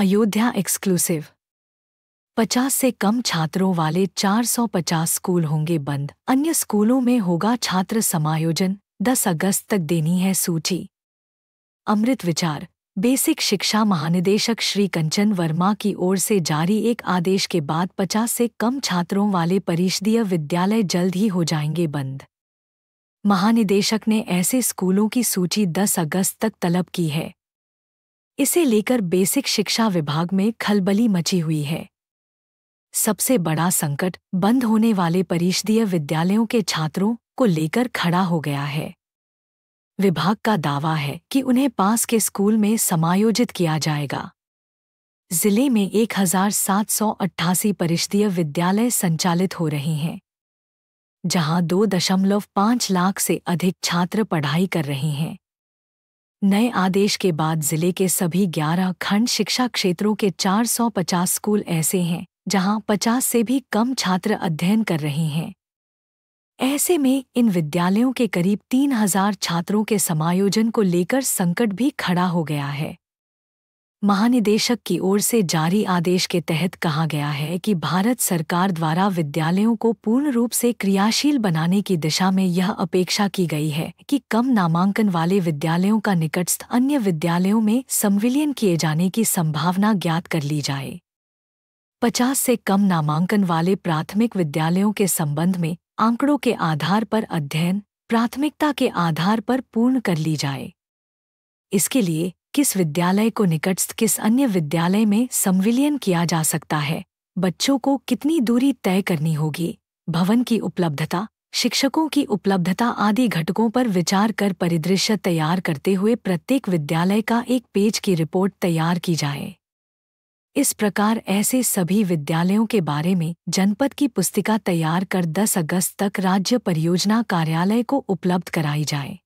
Ayodhya exclusive 50 से कम छात्रों वाले 450 स्कूल होंगे बंद अन्य स्कूलों में होगा छात्र समायोजन 10 अगस्त तक देनी है सूची अमृत विचार बेसिक शिक्षा महानिदेशक श्री कंचन वर्मा की ओर से जारी एक आदेश के बाद 50 से कम छात्रों वाले परिषदीय विद्यालय जल्द ही हो जाएंगे बंद महानिदेशक ने ऐसे स्कूलों की सूची 10 अगस्त तक तलब की है इसे लेकर बेसिक शिक्षा विभाग में खलबली मची हुई है सबसे बड़ा संकट बंद होने वाले परिषदीय विद्यालयों के छात्रों को लेकर खड़ा हो गया है विभाग का दावा है कि उन्हें पास के स्कूल में समायोजित किया जाएगा जिले में अट्ठासी परिषदीय विद्यालय संचालित हो रहे हैं जहां 2.5 लाख से अधिक छात्र पढ़ाई कर रहे हैं नए आदेश के बाद जिले के सभी 11 खंड शिक्षा क्षेत्रों के 450 स्कूल ऐसे हैं जहां 50 से भी कम छात्र अध्ययन कर रहे हैं ऐसे में इन विद्यालयों के करीब 3000 छात्रों के समायोजन को लेकर संकट भी खड़ा हो गया है महानिदेशक की ओर से जारी आदेश के तहत कहा गया है कि भारत सरकार द्वारा विद्यालयों को पूर्ण रूप से क्रियाशील बनाने की दिशा में यह अपेक्षा की गई है कि कम नामांकन वाले विद्यालयों का निकटस्थ अन्य विद्यालयों में संविलियन किए जाने की संभावना ज्ञात कर ली जाए पचास से कम नामांकन वाले प्राथमिक विद्यालयों के संबंध में आंकड़ों के आधार पर अध्ययन प्राथमिकता के आधार पर पूर्ण कर ली जाए इसके लिए किस विद्यालय को निकटस्थ किस अन्य विद्यालय में संविलियन किया जा सकता है बच्चों को कितनी दूरी तय करनी होगी भवन की उपलब्धता शिक्षकों की उपलब्धता आदि घटकों पर विचार कर परिदृश्य तैयार करते हुए प्रत्येक विद्यालय का एक पेज की रिपोर्ट तैयार की जाए इस प्रकार ऐसे सभी विद्यालयों के बारे में जनपद की पुस्तिका तैयार कर 10 अगस्त तक राज्य परियोजना कार्यालय को उपलब्ध कराई जाए